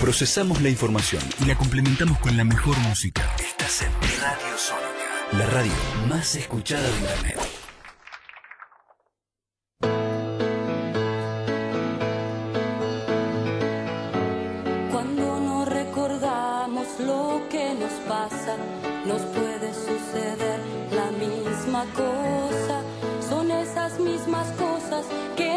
Procesamos la información y la complementamos con la mejor música. Esta en Radio Sónica, la radio más escuchada de Internet. Cuando no recordamos lo que nos pasa, nos puede suceder la misma cosa. Son esas mismas cosas que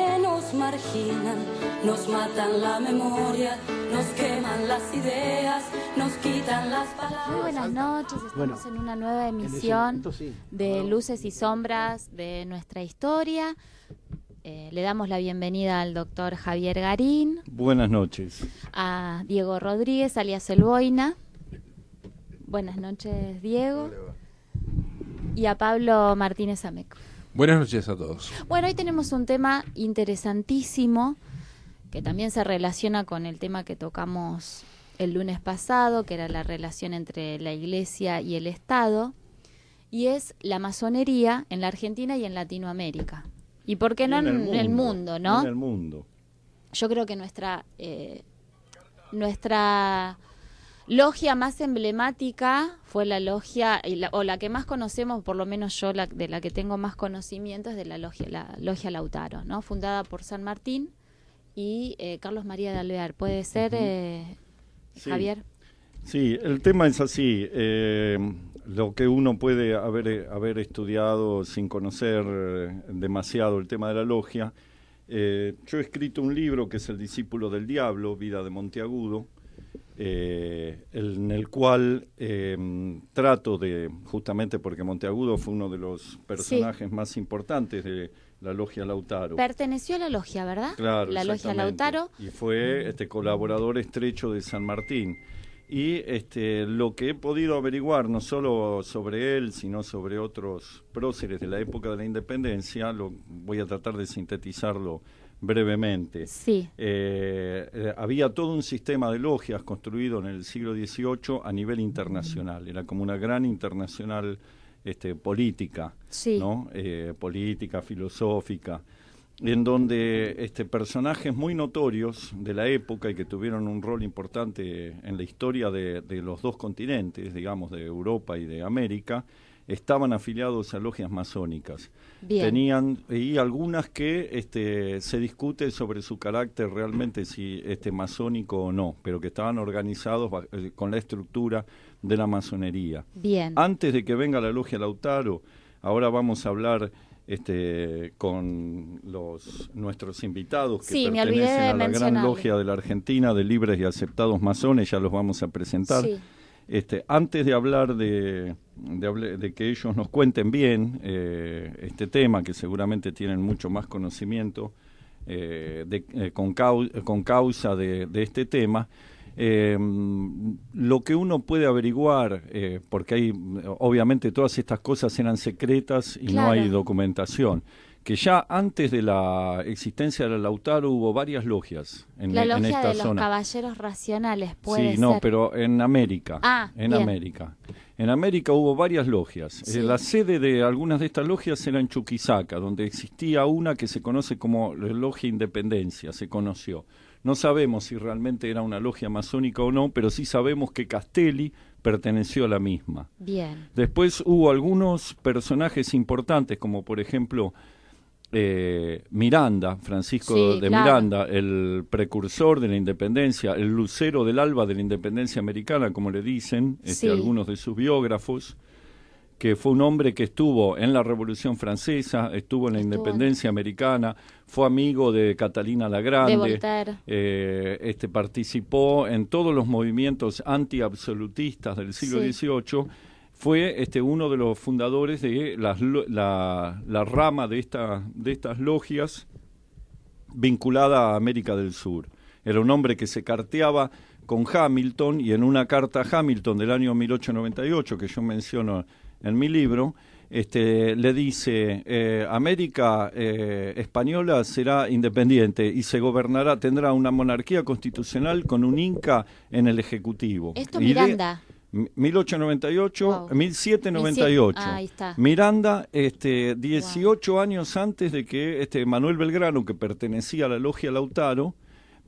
marginan, nos matan la memoria, nos queman las ideas, nos quitan las palabras. Muy buenas noches, estamos en una nueva emisión de Luces y Sombras de nuestra historia. Eh, le damos la bienvenida al doctor Javier Garín. Buenas noches. A Diego Rodríguez, alias El Boina. Buenas noches, Diego. Y a Pablo Martínez Ameco. Buenas noches a todos. Bueno, hoy tenemos un tema interesantísimo que también se relaciona con el tema que tocamos el lunes pasado, que era la relación entre la Iglesia y el Estado, y es la masonería en la Argentina y en Latinoamérica. ¿Y por qué no en el, mundo, no? En el mundo. Yo creo que nuestra, eh, nuestra logia más emblemática fue la logia, o la que más conocemos, por lo menos yo la, de la que tengo más conocimiento, es de la logia, la logia Lautaro, ¿no? fundada por San Martín y eh, Carlos María de Alvear. ¿Puede ser, eh, Javier? Sí, el tema es así. Eh, lo que uno puede haber, haber estudiado sin conocer demasiado el tema de la logia. yo he escrito un libro que es El discípulo del diablo, Vida de Monteagudo eh, en el cual em, trato de, justamente porque Monteagudo fue uno de los personajes más importantes de la Logia Lautaro. Perteneció a la Logia, ¿verdad? Claro. La Logia Lautaro. Y fue este colaborador estrecho de San Martín. Y este, lo que he podido averiguar, no solo sobre él, sino sobre otros próceres de la época de la independencia, lo voy a tratar de sintetizarlo brevemente. Sí. Eh, eh, había todo un sistema de logias construido en el siglo XVIII a nivel internacional. Era como una gran internacional este, política, ¿no? Eh, política, filosófica, en donde este, personajes muy notorios de la época y que tuvieron un rol importante en la historia de los dos continentes, digamos, de Europa y de América, estaban afiliados a logias masónicas. Tenían, y algunas que este, se discute sobre su carácter realmente, si este, masónico o no, pero que estaban organizados eh, con la estructura de la masonería. Bien. Antes de que venga la logia Lautaro, ahora vamos a hablar este, con los, nuestros invitados que pertenecen a la gran logia de la Argentina de libres y aceptados masones, ya los vamos a presentar. Este, antes de hablar de, que ellos nos cuenten bien eh, este tema, que seguramente tienen mucho más conocimiento eh, eh, con, causa de, este tema, em, lo que uno puede averiguar, porque hay, obviamente todas estas cosas eran secretas y no hay documentación que ya antes de la existencia de la Lautaro hubo varias logias en, la logia de los caballeros racionales puede sí no pero en América ah, en América en América hubo varias logias eh, la sede de algunas de estas logias era en Chuquisaca donde existía una que se conoce como la logia Independencia se conoció no sabemos si realmente era una logia masónica o no pero sí sabemos que Castelli perteneció a la misma. Bien. Después hubo algunos personajes importantes, como por ejemplo eh, Miranda, Francisco de Miranda, el precursor de la independencia, el lucero del alba de la independencia americana, como le dicen este, algunos de sus biógrafos, que fue un hombre que estuvo en la Revolución Francesa, estuvo en la independencia americana, fue amigo de Catalina la Grande, eh, este, participó en todos los movimientos antiabsolutistas del siglo XVIII fue este, uno de los fundadores de la, rama de, de estas logias vinculada a América del Sur. Era un hombre que se carteaba con Hamilton y en una carta a Hamilton del año 1898, que yo menciono en mi libro, este, le dice, eh, América eh, española será independiente y se gobernará, tendrá una monarquía constitucional con un inca en el Ejecutivo. Esto Miranda. 1898, 1798. Ahí está. Miranda, este, 18 años antes de que este Manuel Belgrano, que pertenecía a la logia Lautaro,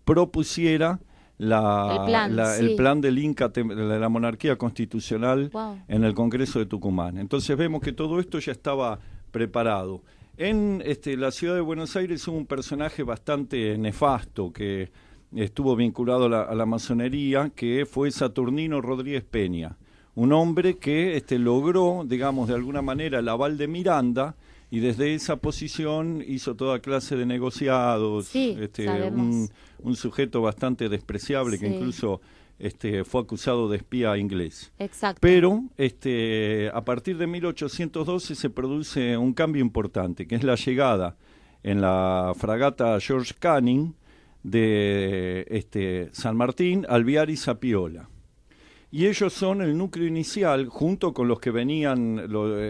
propusiera la, el, plan, del Inca, de la monarquía constitucional en el Congreso de Tucumán. Entonces vemos que todo esto ya estaba preparado. En este, la ciudad de Buenos Aires hubo un personaje bastante nefasto que estuvo vinculado a la, masonería, que fue Saturnino Rodríguez Peña, un hombre que este, logró, digamos, de alguna manera el aval de Miranda y desde esa posición hizo toda clase de negociados, este, un, sujeto bastante despreciable que incluso este, fue acusado de espía inglés. Pero este, a partir de 1812 se produce un cambio importante, que es la llegada en la fragata George Canning, de este, San Martín, Alviar y Zapiola Y ellos son el núcleo inicial, junto con los que venían,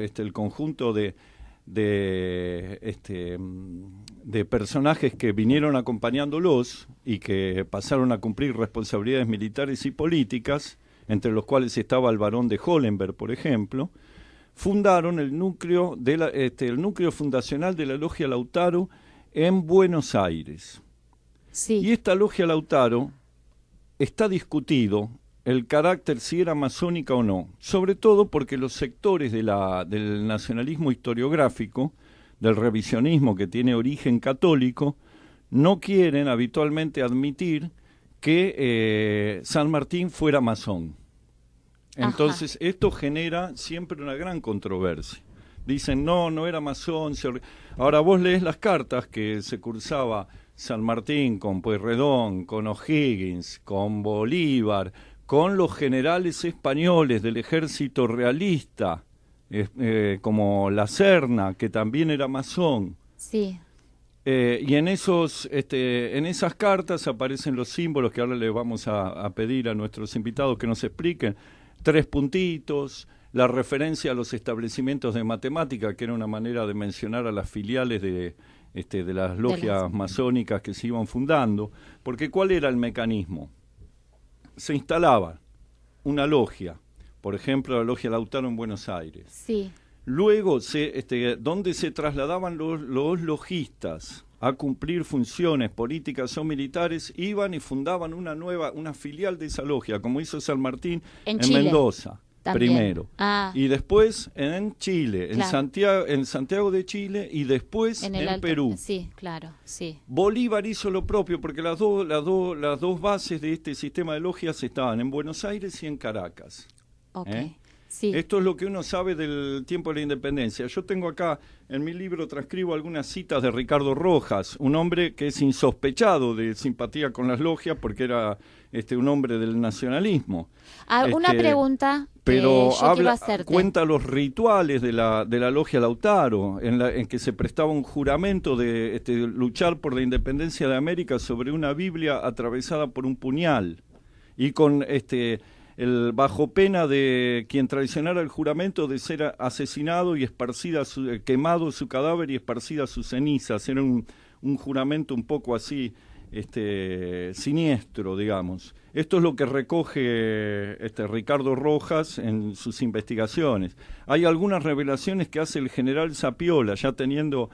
este, el conjunto de, este, de, personajes que vinieron acompañándolos y que pasaron a cumplir responsabilidades militares y políticas, entre los cuales estaba el barón de Hollenberg, por ejemplo, fundaron el núcleo fundacional de la Logia Lautaro en Buenos Aires. Y esta logia Lautaro está discutido el carácter si era masónica o no, sobre todo porque los sectores del nacionalismo historiográfico, del revisionismo que tiene origen católico, no quieren habitualmente admitir que eh, San Martín fuera masón. Entonces, esto genera siempre una gran controversia. Dicen, no, no era masón. Ahora vos lees las cartas que se cursaba San Martín, con Pueyrredón, con O'Higgins, con Bolívar, con los generales españoles del ejército realista, eh, como La Serna, que también era masón. Sí. Eh, y en, esos, este, en esas cartas aparecen los símbolos que ahora le vamos a, pedir a nuestros invitados que nos expliquen. Tres puntitos, la referencia a los establecimientos de matemática, que era una manera de mencionar a las filiales de, este, de las logias masónicas que se iban fundando, porque ¿cuál era el mecanismo? Se instalaba una logia, por ejemplo la logia Lautaro en Buenos Aires. Sí. Luego, se, este, donde se trasladaban los, logistas a cumplir funciones políticas o militares, iban y fundaban una nueva, una filial de esa logia, como hizo San Martín en Mendoza primero. Ah. Y después en Chile, en, Santiago, en Santiago de Chile y después en, Perú. Sí, claro, Bolívar hizo lo propio porque las, dos las, las dos bases de este sistema de logias estaban en Buenos Aires y en Caracas. Okay. ¿Eh? Esto es lo que uno sabe del tiempo de la independencia. Yo tengo acá, en mi libro transcribo algunas citas de Ricardo Rojas, un hombre que es insospechado de simpatía con las logias porque era este, un hombre del nacionalismo. ¿Alguna ah, este, pregunta pero habla, cuenta los rituales de la, de la logia Lautaro, en, en que se prestaba un juramento de este, luchar por la independencia de América sobre una Biblia atravesada por un puñal y con este el, bajo pena de quien traicionara el juramento de ser asesinado y esparcida su, eh, quemado su cadáver y esparcida sus cenizas. Era un, juramento un poco así este, siniestro, digamos. Esto es lo que recoge este, Ricardo Rojas en sus investigaciones. Hay algunas revelaciones que hace el general Zapiola, ya teniendo,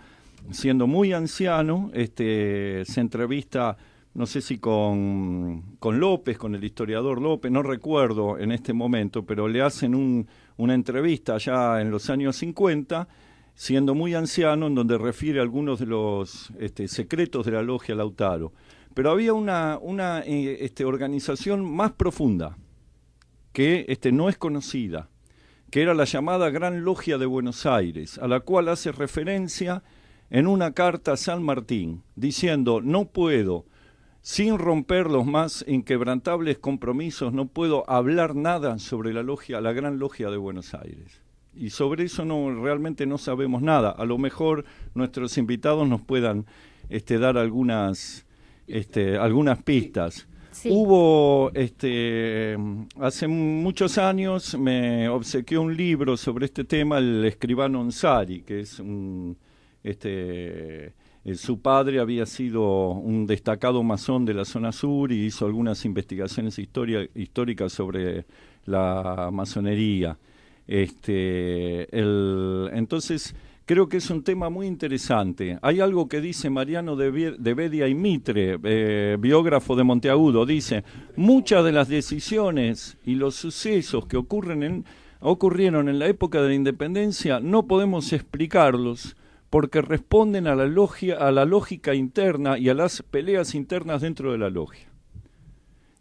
siendo muy anciano, este, se entrevista no sé si con, con, López, con el historiador López, no recuerdo en este momento, pero le hacen un, una entrevista ya en los años 50, siendo muy anciano, en donde refiere algunos de los este, secretos de la logia Lautaro. Pero había una, una eh, este, organización más profunda, que este, no es conocida, que era la llamada Gran Logia de Buenos Aires, a la cual hace referencia en una carta a San Martín, diciendo, no puedo sin romper los más inquebrantables compromisos, no puedo hablar nada sobre la logia, la gran logia de Buenos Aires. Y sobre eso no realmente no sabemos nada. A lo mejor nuestros invitados nos puedan este, dar algunas, este, algunas pistas. Hubo, este, hace muchos años me obsequió un libro sobre este tema el escribano Ansari, que es un, este, eh, su padre había sido un destacado masón de la zona sur y hizo algunas investigaciones históricas sobre la masonería. Este, entonces, creo que es un tema muy interesante. Hay algo que dice Mariano de, Bedia y Mitre, eh, biógrafo de Monteagudo, dice, muchas de las decisiones y los sucesos que ocurrieron en la época de la independencia no podemos explicarlos porque responden a la, logia, a la lógica interna y a las peleas internas dentro de la logia.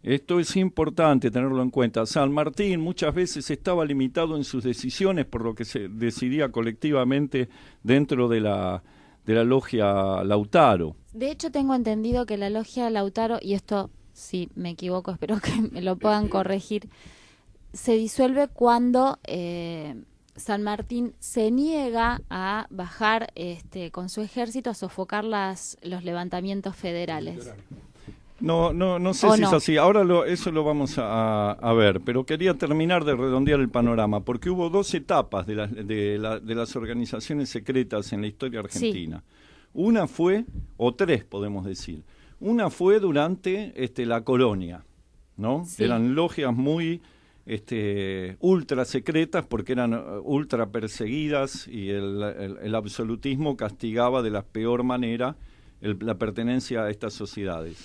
Esto es importante tenerlo en cuenta. San Martín muchas veces estaba limitado en sus decisiones por lo que se decidía colectivamente dentro de la, de la logia Lautaro. De hecho, tengo entendido que la logia Lautaro, y esto si me equivoco, espero que me lo puedan este. corregir, se disuelve cuando eh, San Martín se niega a bajar este, con su ejército a sofocar las, los levantamientos federales. No, no, no sé si es así. Ahora lo, eso lo vamos a, ver, pero quería terminar de redondear el panorama, porque hubo dos etapas de, de, las organizaciones secretas en la historia argentina. Una fue, o tres podemos decir, una fue durante este, la colonia, ¿no? Eran logias muy este, ultra secretas porque eran eh, ultra perseguidas y el, absolutismo castigaba de la peor manera la pertenencia a estas sociedades.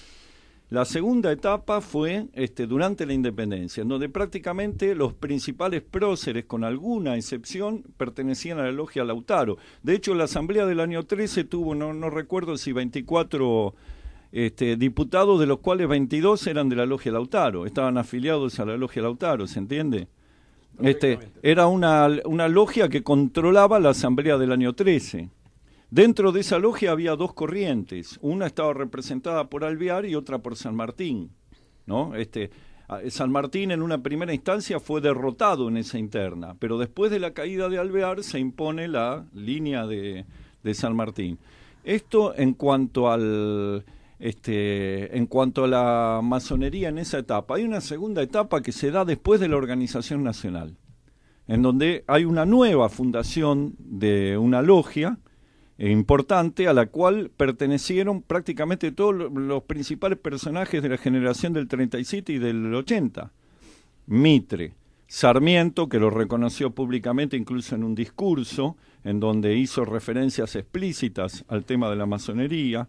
La segunda etapa fue este, durante la independencia, en donde prácticamente los principales próceres, con alguna excepción, pertenecían a la logia Lautaro. De hecho, la asamblea del año 13 tuvo, no, no recuerdo si 24 este, diputados de los cuales 22 eran de la Logia Lautaro, estaban afiliados a la Logia Lautaro, ¿se entiende? Este, era una, una logia que controlaba la asamblea del año 13. Dentro de esa logia había dos corrientes, una estaba representada por Alvear y otra por San Martín, ¿no? Este, San Martín en una primera instancia fue derrotado en esa interna, pero después de la caída de Alvear se impone la línea de San Martín. Esto en cuanto al, este, en cuanto a la masonería en esa etapa. Hay una segunda etapa que se da después de la organización nacional, en donde hay una nueva fundación de una logia eh, importante a la cual pertenecieron prácticamente todos los principales personajes de la generación del 37 y del 80. Mitre, Sarmiento, que lo reconoció públicamente incluso en un discurso en donde hizo referencias explícitas al tema de la masonería,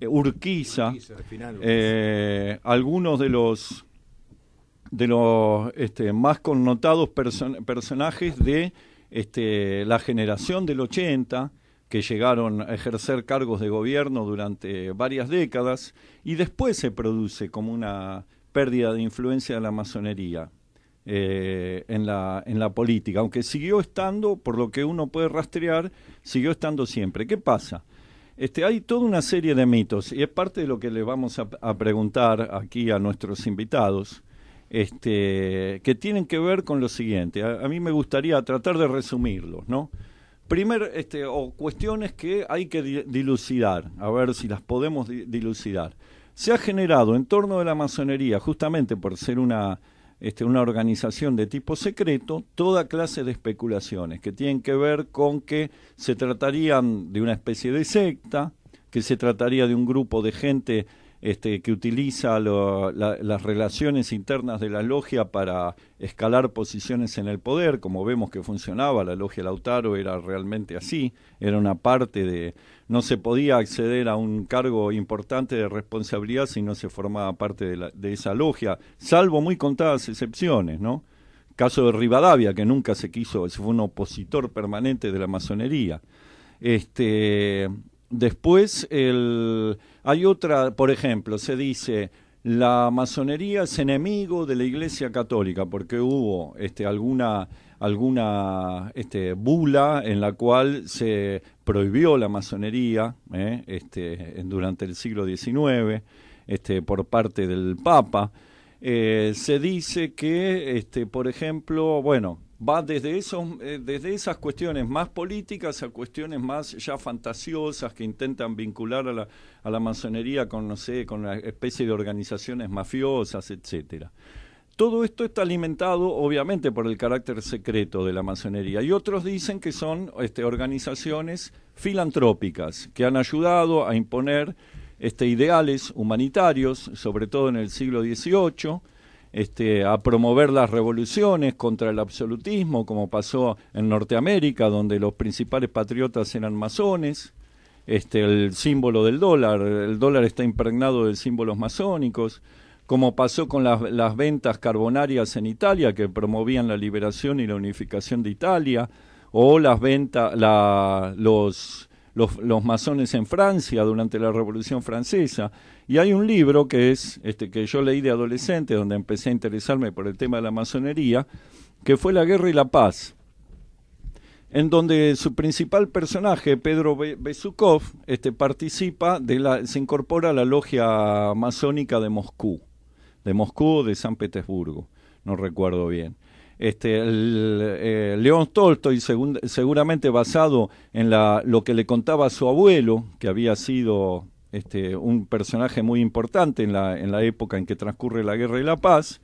eh, Urquiza, eh, algunos de los de los este, más connotados personajes de este, la generación del 80, que llegaron a ejercer cargos de gobierno durante varias décadas, y después se produce como una pérdida de influencia de la masonería eh, en, la, en la política, aunque siguió estando, por lo que uno puede rastrear, siguió estando siempre. ¿Qué pasa? Este, hay toda una serie de mitos y es parte de lo que le vamos a, preguntar aquí a nuestros invitados, este, que tienen que ver con lo siguiente. A, mí me gustaría tratar de resumirlos, ¿no? Primer, este, o cuestiones que hay que dilucidar, a ver si las podemos dilucidar. Se ha generado en torno de la masonería, justamente por ser una este, una organización de tipo secreto toda clase de especulaciones que tienen que ver con que se tratarían de una especie de secta, que se trataría de un grupo de gente este, que utiliza las relaciones internas de la logia para escalar posiciones en el poder, como vemos que funcionaba la logia Lautaro, era realmente así, era una parte de... No se podía acceder a un cargo importante de responsabilidad si no se formaba parte de, la, de esa logia, salvo muy contadas excepciones, ¿no? Caso de Rivadavia, que nunca se quiso, fue un opositor permanente de la masonería. Este, Después hay otra, por ejemplo, se dice la masonería es enemigo de la Iglesia Católica porque hubo este, alguna alguna este, bula en la cual se prohibió la masonería ¿eh? este, durante el siglo XIX por parte del Papa. Eh, se dice que, por ejemplo, bueno, va desde, esos, eh, esas cuestiones más políticas a cuestiones más ya fantasiosas que intentan vincular a la, a masonería con, no sé, con una especie de organizaciones mafiosas, etcétera. Todo esto está alimentado, obviamente, por el carácter secreto de la masonería. Y otros dicen que son este, organizaciones filantrópicas que han ayudado a imponer este, ideales humanitarios, sobre todo en el siglo XVIII, este, a promover las revoluciones contra el absolutismo, como pasó en Norteamérica, donde los principales patriotas eran masones, este, el símbolo del dólar, el dólar está impregnado de símbolos masónicos, como pasó con las, las ventas carbonarias en Italia, que promovían la liberación y la unificación de Italia, o las ventas, la, los, los masones en Francia durante la Revolución Francesa. Y hay un libro que es este que yo leí de adolescente, donde empecé a interesarme por el tema de la masonería, que fue La Guerra y la Paz, en donde su principal personaje, Pedro Besukov, este, participa de la, se incorpora a la logia masónica de Moscú, de Moscú o de San Petersburgo, no recuerdo bien. Este, eh, León Tolstoy, seguramente basado en la, lo que le contaba su abuelo, que había sido este, un personaje muy importante en la, época en que transcurre la guerra y la paz,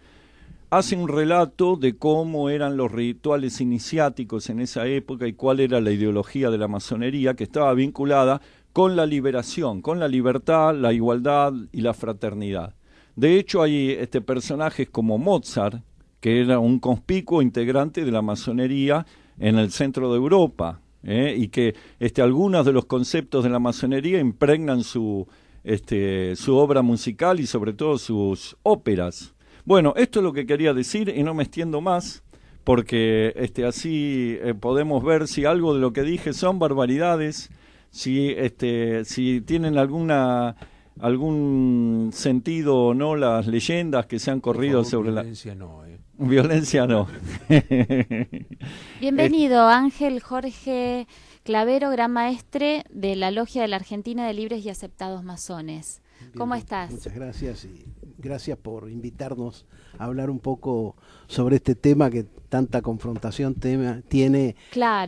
hace un relato de cómo eran los rituales iniciáticos en esa época y cuál era la ideología de la masonería que estaba vinculada con la liberación, con la libertad, la igualdad y la fraternidad. De hecho, hay este, personajes como Mozart, que era un conspicuo integrante de la masonería en el centro de Europa, ¿eh? y que este, algunos de los conceptos de la masonería impregnan su, este, su obra musical y sobre todo sus óperas. Bueno, esto es lo que quería decir y no me extiendo más porque este, así eh, podemos ver si algo de lo que dije son barbaridades, si, este, si tienen alguna algún sentido o no las leyendas que se han corrido sobre la...? violencia No, eh. Violencia no. Bienvenido Ángel Jorge Clavero, gran maestre de la Logia de la Argentina de Libres y Aceptados Masones. ¿Cómo estás? Muchas gracias y gracias por invitarnos a hablar un poco sobre este tema que tanta confrontación tema, tiene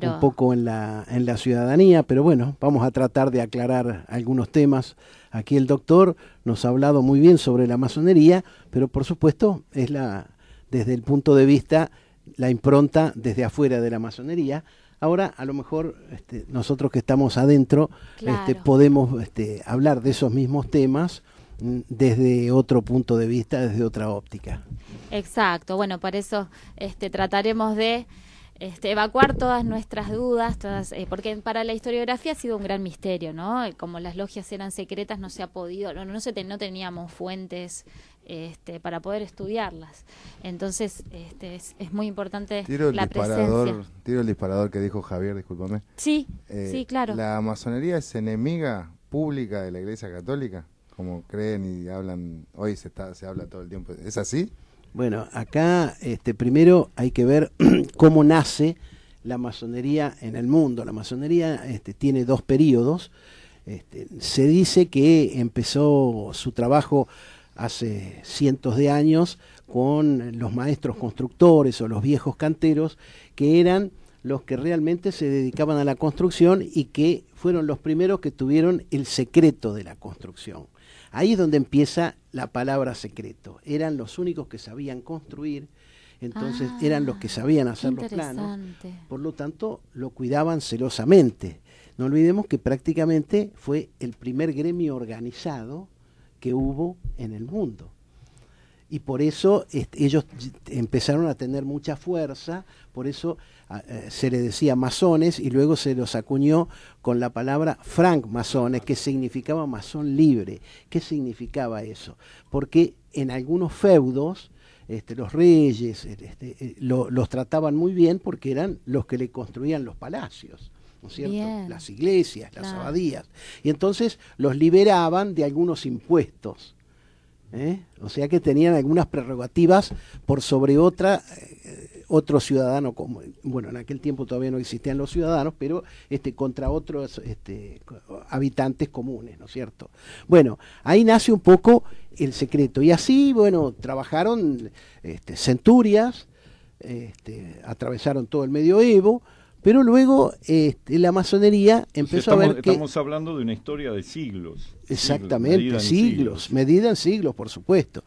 un poco en la, en la ciudadanía, pero bueno, vamos a tratar de aclarar algunos temas. Aquí el doctor nos ha hablado muy bien sobre la masonería, pero por supuesto es la desde el punto de vista la impronta desde afuera de la masonería. Ahora, a lo mejor este, nosotros que estamos adentro este, podemos este, hablar de esos mismos temas mm, desde otro punto de vista, desde otra óptica. Exacto, bueno, para eso trataremos de este, evacuar todas nuestras dudas, todas, eh, porque para la historiografía ha sido un gran misterio, ¿no? Como las logias eran secretas, no se ha podido, no, no, no teníamos fuentes este, para poder estudiarlas. Entonces, este, es, muy importante tiro el disparador, Tiro el disparador que dijo Javier, discúlpame. Sí, eh, sí, claro. ¿La masonería es enemiga pública de la Iglesia Católica? Como creen y hablan, hoy se, está, se habla todo el tiempo. ¿Es así? Bueno, acá este, primero hay que ver cómo nace la masonería en el mundo. La masonería este, tiene dos periodos. Este, se dice que empezó su trabajo hace cientos de años con los maestros constructores o los viejos canteros, que eran los que realmente se dedicaban a la construcción y que fueron los primeros que tuvieron el secreto de la construcción. Ahí es donde empieza la palabra secreto. Eran los únicos que sabían construir, entonces ah, eran los que sabían hacer los planos, por lo tanto lo cuidaban celosamente. No olvidemos que prácticamente fue el primer gremio organizado que hubo en el mundo y por eso ellos empezaron a tener mucha fuerza, por eso eh, se les decía masones y luego se los acuñó con la palabra franc masones, que significaba masón libre. ¿Qué significaba eso? Porque en algunos feudos, este, los reyes eh, este, eh, los trataban muy bien porque eran los que le construían los palacios. ¿no cierto? Las iglesias, las abadías. Y entonces los liberaban de algunos impuestos. ¿eh? o sea que tenían algunas prerrogativas por sobre otra eh, otro ciudadano como bueno en aquel tiempo todavía no existían los ciudadanos pero este, contra otros este, habitantes comunes no es cierto bueno ahí nace un poco el secreto y así bueno trabajaron este, centurias atravesaron todo el medioevo pero luego este, la masonería empezó a ver que... Estamos hablando de una historia de siglos. Exactamente, siglos, medida en siglos, por supuesto.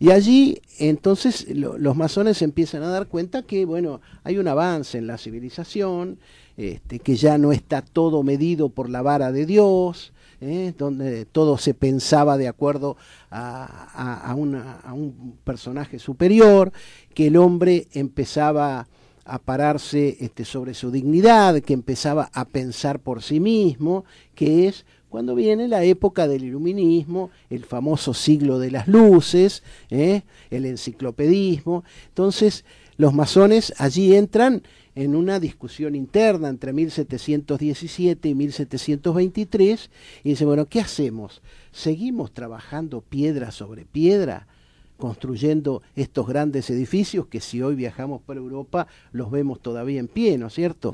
Y allí entonces los masones empiezan a dar cuenta que, bueno, hay un avance en la civilización, este, que ya no está todo medido por la vara de Dios, ¿eh? donde todo se pensaba de acuerdo a, a, un personaje superior, que el hombre empezaba a pararse este, sobre su dignidad, que empezaba a pensar por sí mismo, que es cuando viene la época del iluminismo, el famoso siglo de las luces, ¿eh? el enciclopedismo. Entonces, los masones allí entran en una discusión interna entre 1717 y 1723 y dicen, bueno, ¿qué hacemos? ¿Seguimos trabajando piedra sobre piedra? construyendo estos grandes edificios que si hoy viajamos por Europa los vemos todavía en pie, ¿no es cierto?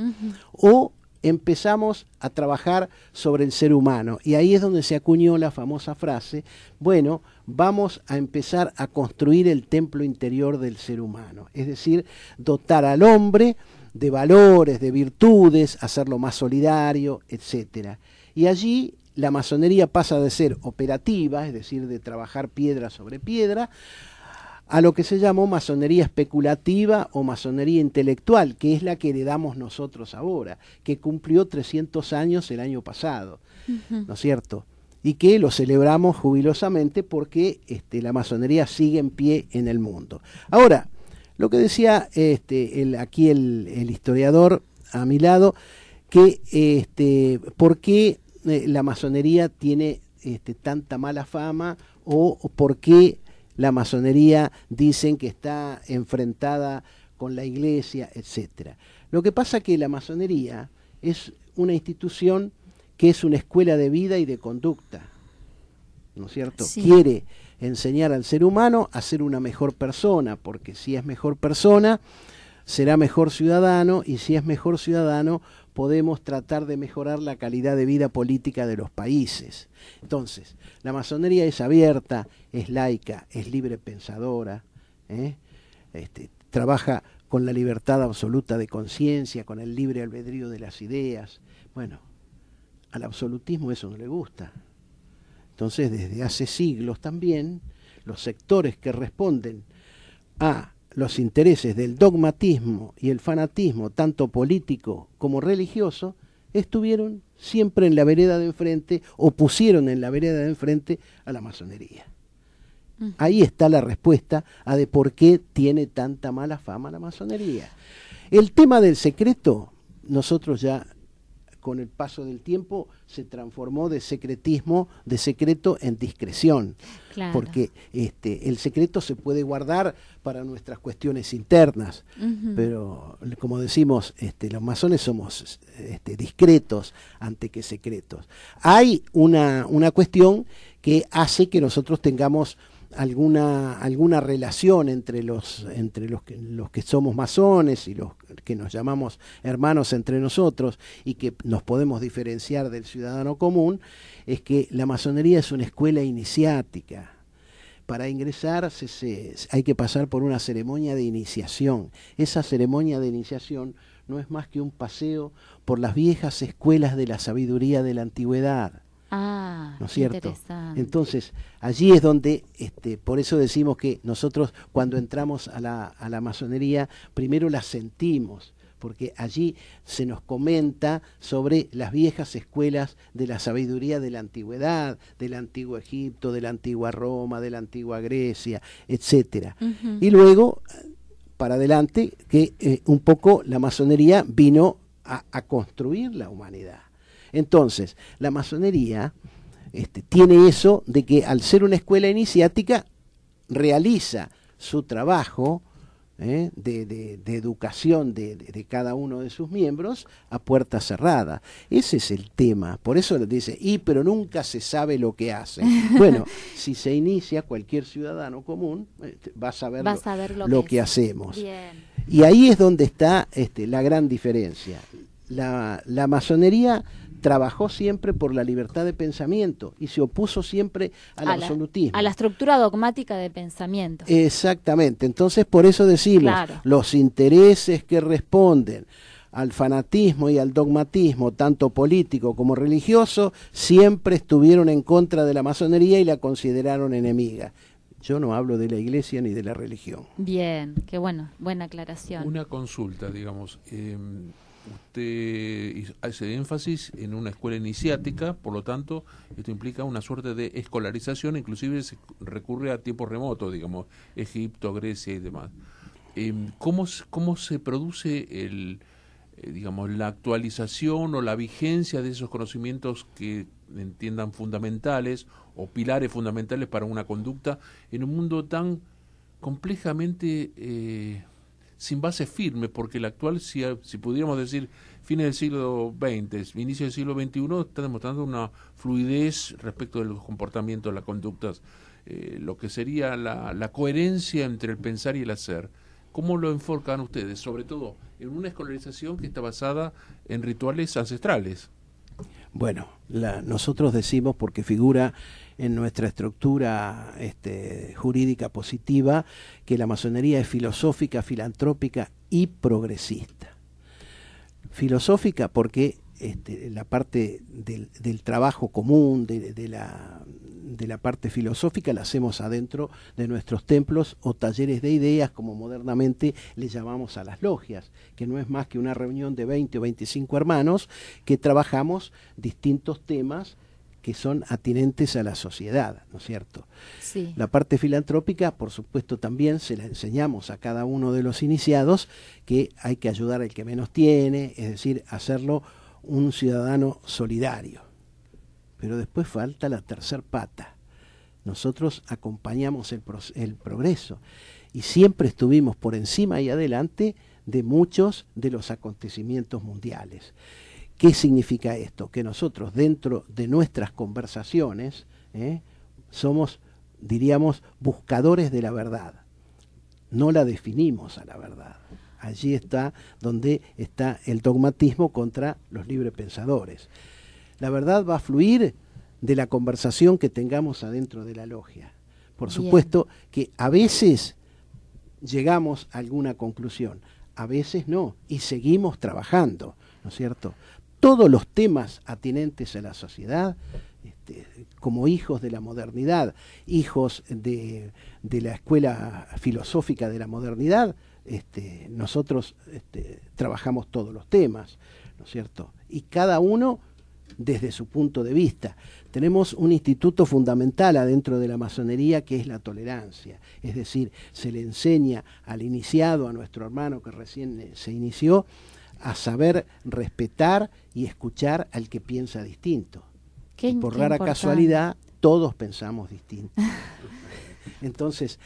O empezamos a trabajar sobre el ser humano. Y ahí es donde se acuñó la famosa frase, bueno, vamos a empezar a construir el templo interior del ser humano, es decir, dotar al hombre de valores, de virtudes, hacerlo más solidario, etcétera. Y allí la masonería pasa de ser operativa, es decir, de trabajar piedra sobre piedra, a lo que se llamó masonería especulativa o masonería intelectual, que es la que heredamos nosotros ahora, que cumplió 300 años el año pasado, ¿no es cierto? Y que lo celebramos jubilosamente porque este, la masonería sigue en pie en el mundo. Ahora, lo que decía este, aquí el, historiador a mi lado, que este, por qué eh, la masonería tiene este, tanta mala fama o, por qué la masonería dicen que está enfrentada con la iglesia, etcétera. Lo que pasa es que la masonería es una institución que es una escuela de vida y de conducta, ¿no es cierto? Quiere enseñar al ser humano a ser una mejor persona, porque si es mejor persona, será mejor ciudadano y si es mejor ciudadano podemos tratar de mejorar la calidad de vida política de los países. Entonces, la masonería es abierta, es laica, es libre pensadora, ¿eh? este, trabaja con la libertad absoluta de conciencia, con el libre albedrío de las ideas. Bueno, al absolutismo eso no le gusta. Entonces, desde hace siglos también, los sectores que responden a los intereses del dogmatismo y el fanatismo, tanto político como religioso, estuvieron siempre en la vereda de enfrente o pusieron en la vereda de enfrente a la masonería. Mm. Ahí está la respuesta a de por qué tiene tanta mala fama la masonería. El tema del secreto, nosotros ya con el paso del tiempo se transformó de secretismo, de secreto en discreción. Porque este, el secreto se puede guardar para nuestras cuestiones internas, pero como decimos, este, los masones somos este, discretos ante que secretos. Hay una, una cuestión que hace que nosotros tengamos alguna, alguna relación entre los, entre los que, somos masones y los que nos llamamos hermanos entre nosotros y que nos podemos diferenciar del ciudadano común, es que la masonería es una escuela iniciática. Para ingresar hay que pasar por una ceremonia de iniciación. Esa ceremonia de iniciación no es más que un paseo por las viejas escuelas de la sabiduría de la antigüedad Ah, ¿no es cierto? Entonces, allí es donde, este, por eso decimos que nosotros cuando entramos a la, a la masonería, primero la sentimos, porque allí se nos comenta sobre las viejas escuelas de la sabiduría de la antigüedad, del antiguo Egipto, de la antigua Roma, de la antigua Grecia, etcétera. Y luego, para adelante, que eh, un poco la masonería vino a construir la humanidad. Entonces, la masonería este, tiene eso de que al ser una escuela iniciática, realiza su trabajo ¿eh? de, educación de, cada uno de sus miembros a puerta cerrada. Ese es el tema. Por eso dice, y pero nunca se sabe lo que hace. bueno, si se inicia cualquier ciudadano común, este, va a saber, lo, que, hacemos. Y ahí es donde está este, la gran diferencia. la masonería trabajó siempre por la libertad de pensamiento y se opuso siempre al absolutismo. a la estructura dogmática de pensamiento. Exactamente. Entonces, por eso decimos, los intereses que responden al fanatismo y al dogmatismo, tanto político como religioso, siempre estuvieron en contra de la masonería y la consideraron enemiga. Yo no hablo de la iglesia ni de la religión. Bien, qué bueno, buena aclaración. Una consulta, digamos. Em, usted hace énfasis en una escuela iniciática, por lo tanto, esto implica una suerte de escolarización, inclusive se recurre a tiempos remotos, digamos, Egipto, Grecia y demás. Em, ¿cómo, ¿Cómo se produce el, eh, digamos, la actualización o la vigencia de esos conocimientos que entiendan fundamentales o pilares fundamentales para una conducta en un mundo tan complejamente... Eh, sin base firme, porque la actual, si, si pudiéramos decir fines del siglo XX, inicio del siglo XXI, está demostrando una fluidez respecto de los comportamientos, las conductas, eh, lo que sería la, la coherencia entre el pensar y el hacer. ¿Cómo lo enfocan ustedes? Sobre todo en una escolarización que está basada en rituales ancestrales. Bueno, la, nosotros decimos porque figura en nuestra estructura este, jurídica positiva que la masonería es filosófica, filantrópica y progresista. Filosófica porque este, la parte del, trabajo común, de, la, de, la, parte filosófica, la hacemos adentro de nuestros templos o talleres de ideas, como modernamente le llamamos a las logias, que no es más que una reunión de 20 o 25 hermanos que trabajamos distintos temas que son atinentes a la sociedad, ¿no es cierto? La parte filantrópica, por supuesto, también se la enseñamos a cada uno de los iniciados que hay que ayudar al que menos tiene, es decir, hacerlo un ciudadano solidario. Pero después falta la tercera pata. Nosotros acompañamos el progreso y siempre estuvimos por encima y adelante de muchos de los acontecimientos mundiales. ¿Qué significa esto? Que nosotros dentro de nuestras conversaciones ¿eh? somos, diríamos, buscadores de la verdad. No la definimos a la verdad. Allí está donde está el dogmatismo contra los librepensadores. La verdad va a fluir de la conversación que tengamos adentro de la logia. Por supuesto que a veces llegamos a alguna conclusión, a veces no, y seguimos trabajando, ¿no es cierto? todos los temas atinentes a la sociedad, este, como hijos de la modernidad, hijos de, la escuela filosófica de la modernidad, este, nosotros este, trabajamos todos los temas, ¿no es cierto? Y cada uno desde su punto de vista. Tenemos un instituto fundamental adentro de la masonería que es la tolerancia, es decir, se le enseña al iniciado, a nuestro hermano que recién eh, se inició, a saber respetar y escuchar al que piensa distinto. por rara casualidad, todos pensamos distinto. Entonces,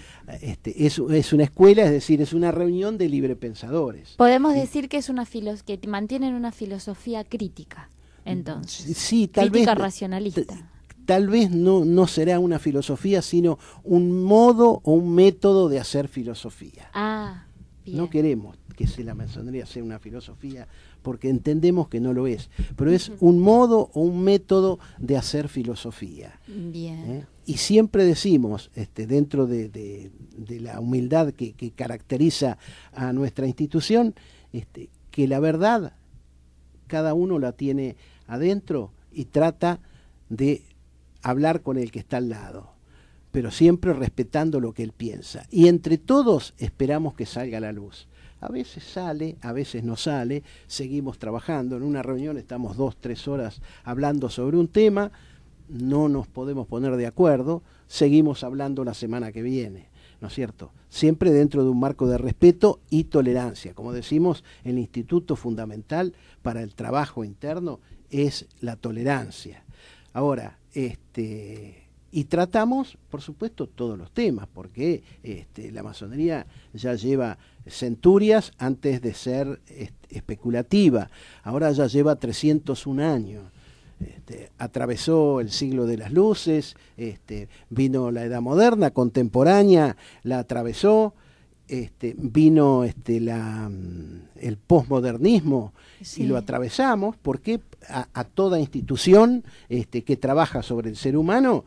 este, es, una escuela, es decir, es una reunión de librepensadores. Podemos decir que es una que mantienen una filosofía crítica, entonces. Sí, tal vez, racionalista. Tal vez no, no será una filosofía, sino un modo o un método de hacer filosofía. Ah, No queremos que se la masonería sea una filosofía, porque entendemos que no lo es, pero es un modo o un método de hacer filosofía. ¿eh? Y siempre decimos, este, dentro de, la humildad que, que, caracteriza a nuestra institución, este, que la verdad cada uno la tiene adentro y trata de hablar con el que está al lado pero siempre respetando lo que él piensa. Y entre todos esperamos que salga la luz. A veces sale, a veces no sale, seguimos trabajando. En una reunión estamos dos, tres horas hablando sobre un tema, no nos podemos poner de acuerdo, seguimos hablando la semana que viene. ¿no es cierto? Siempre dentro de un marco de respeto y tolerancia. Como decimos, el instituto fundamental para el trabajo interno es la tolerancia. Ahora, este, y tratamos, por supuesto, todos los temas, porque este, la masonería ya lleva centurias antes de ser este, especulativa. Ahora ya lleva 301 años. Este, atravesó el siglo de las luces, vino la edad moderna, contemporánea, la atravesó, vino mm, el posmodernismo y lo atravesamos porque a, toda institución que trabaja sobre el ser humano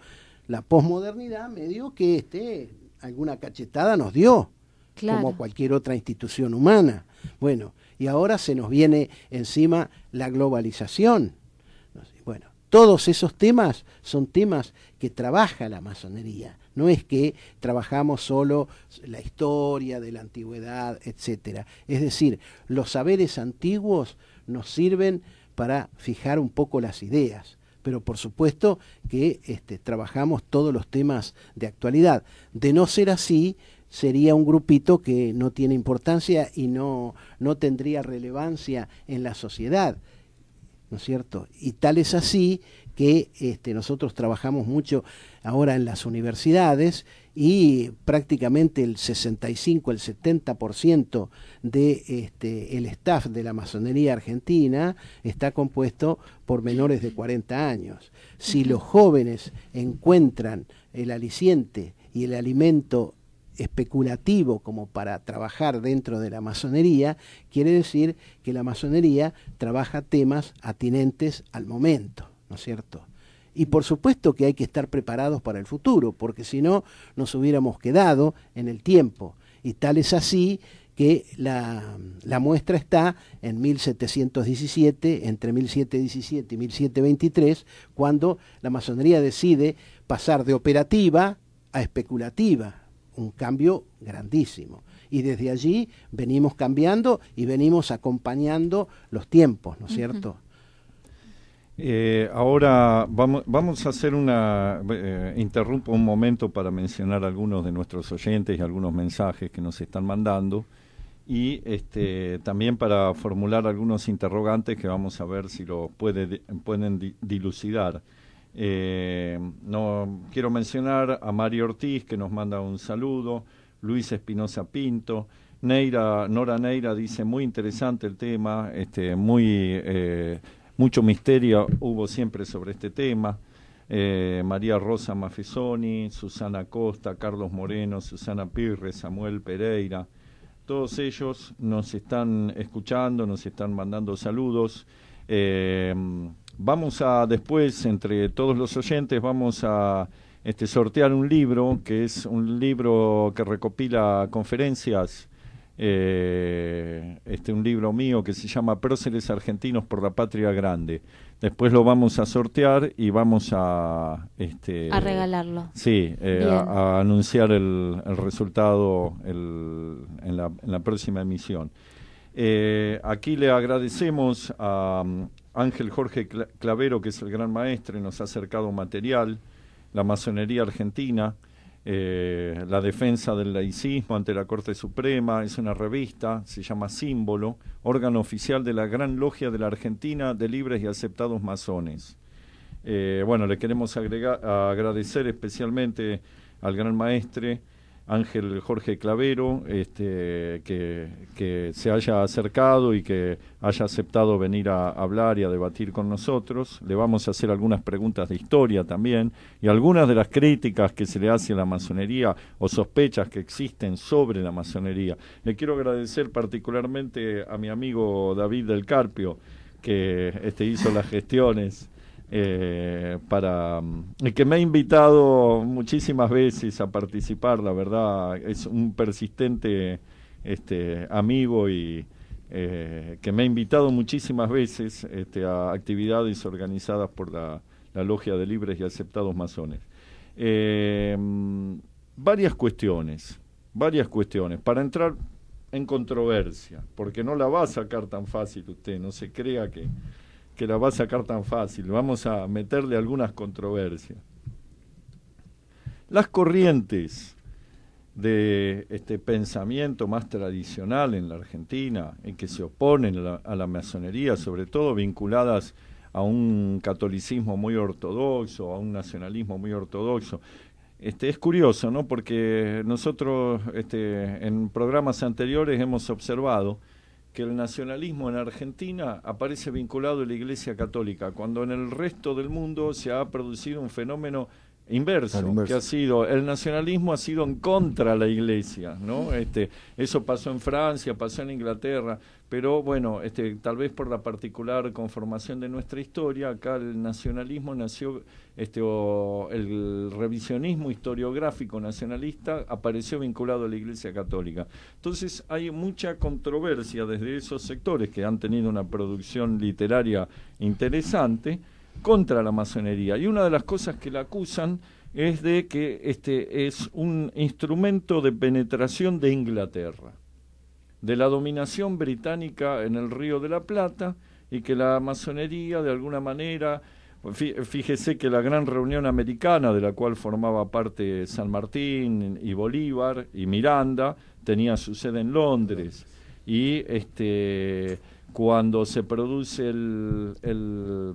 la posmodernidad me dio que este, alguna cachetada nos dio, como cualquier otra institución humana. Bueno, y ahora se nos viene encima la globalización. Bueno, todos esos temas son temas que trabaja la masonería. No es que trabajamos solo la historia de la antigüedad, etcétera. Es decir, los saberes antiguos nos sirven para fijar un poco las ideas pero por supuesto que este, trabajamos todos los temas de actualidad. De no ser así, sería un grupito que no tiene importancia y no, tendría relevancia en la sociedad. ¿no es cierto? Y tal es así que este, nosotros trabajamos mucho ahora en las universidades y prácticamente el 65, el 70% de este, el staff de la masonería argentina está compuesto por menores de 40 años. Si los jóvenes encuentran el aliciente y el alimento especulativo como para trabajar dentro de la masonería, quiere decir que la masonería trabaja temas atinentes al momento, ¿no es cierto? Y por supuesto que hay que estar preparados para el futuro, porque si no nos hubiéramos quedado en el tiempo. Y tal es así que la, muestra está en 1717, entre 1717 y 1723, cuando la masonería decide pasar de operativa a especulativa, un cambio grandísimo. Y desde allí venimos cambiando y venimos acompañando los tiempos, ¿no es cierto? Eh, ahora vamos, a hacer una... Eh, interrumpo un momento para mencionar algunos de nuestros oyentes y algunos mensajes que nos están mandando y este, también para formular algunos interrogantes que vamos a ver si lo puede, pueden dilucidar. Eh, no, quiero mencionar a Mario Ortiz que nos manda un saludo, Luis Espinosa Pinto, Neira, Nora Neira dice muy interesante el tema, este, muy mucho misterio hubo siempre sobre este tema. Eh, María Rosa Mafesoni, Susana Costa, Carlos Moreno, Susana Pirre, Samuel Pereira, todos ellos nos están escuchando, nos están mandando saludos. Eh, vamos a después, entre todos los oyentes, vamos a este, sortear un libro, que es un libro que recopila conferencias eh, este, un libro mío que se llama Próceres Argentinos por la Patria Grande. Después lo vamos a sortear y vamos a... Este, a regalarlo. Sí, eh, a, anunciar el, resultado en, la, próxima emisión. Eh, aquí le agradecemos a um, Ángel Jorge Clavero, que es el gran maestro y nos ha acercado material, la masonería argentina, eh, la defensa del laicismo ante la Corte Suprema, es una revista, se llama Símbolo, órgano oficial de la Gran Logia de la Argentina de Libres y Aceptados Masones. Eh, bueno, le queremos agradecer especialmente al gran maestre Ángel Jorge Clavero, este, que, se haya acercado y que haya aceptado venir a hablar y a debatir con nosotros. Le vamos a hacer algunas preguntas de historia también y algunas de las críticas que se le hace a la masonería o sospechas que existen sobre la masonería. Le quiero agradecer particularmente a mi amigo David del Carpio, que este, hizo las gestiones. Eh, para que me ha invitado muchísimas veces a participar, la verdad, es un persistente este, amigo y eh, que me ha invitado muchísimas veces este, a actividades organizadas por la, la, Logia de Libres y Aceptados Masones. Eh, varias cuestiones, varias cuestiones, para entrar en controversia, porque no la va a sacar tan fácil usted, no se crea que que la va a sacar tan fácil. Vamos a meterle algunas controversias. Las corrientes de este pensamiento más tradicional en la Argentina, en que se oponen a la masonería, sobre todo vinculadas a un catolicismo muy ortodoxo, a un nacionalismo muy ortodoxo. Este, es curioso, ¿no? Porque nosotros este, en programas anteriores hemos observado que el nacionalismo en Argentina aparece vinculado a la Iglesia Católica, cuando en el resto del mundo se ha producido un fenómeno inverso, que ha sido el nacionalismo ha sido en contra de la iglesia, ¿no? Este, eso pasó en Francia, pasó en Inglaterra, pero bueno, este, tal vez por la particular conformación de nuestra historia, acá el nacionalismo nació este el revisionismo historiográfico nacionalista apareció vinculado a la Iglesia Católica. Entonces, hay mucha controversia desde esos sectores que han tenido una producción literaria interesante contra la masonería. Y una de las cosas que la acusan es de que este es un instrumento de penetración de Inglaterra, de la dominación británica en el Río de la Plata y que la masonería de alguna manera Fíjese que la gran reunión americana de la cual formaba parte San Martín y Bolívar y Miranda tenía su sede en Londres y este cuando se produce el, el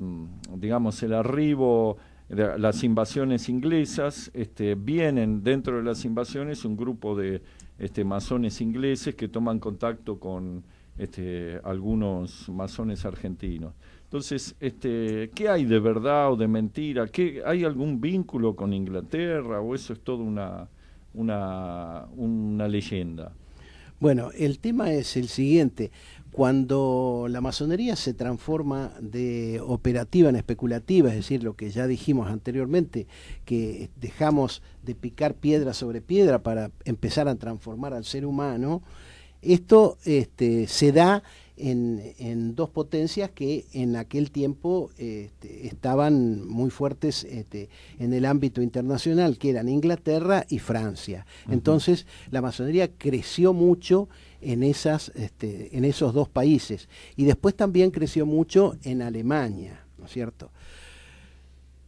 digamos, el arribo de las invasiones inglesas, este, vienen dentro de las invasiones un grupo de este, masones ingleses que toman contacto con este, algunos masones argentinos. Entonces, este, ¿qué hay de verdad o de mentira? ¿Hay algún vínculo con Inglaterra o eso es todo una, una, una leyenda? Bueno, el tema es el siguiente cuando la masonería se transforma de operativa en especulativa, es decir, lo que ya dijimos anteriormente, que dejamos de picar piedra sobre piedra para empezar a transformar al ser humano, esto este, se da en, dos potencias que en aquel tiempo este, estaban muy fuertes este, en el ámbito internacional, que eran Inglaterra y Francia. Entonces, la masonería creció mucho en, este, en esos dos países y después también creció mucho en Alemania, ¿no es cierto?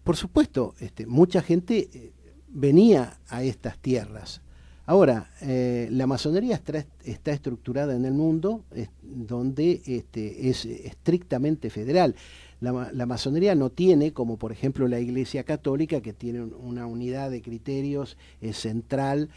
Por supuesto, mucha gente eh, venía a estas tierras Ahora, eh, la masonería está, estructurada en el mundo donde este, es estrictamente federal. La, masonería no tiene, como por ejemplo la Iglesia Católica, que tiene una unidad de criterios, central,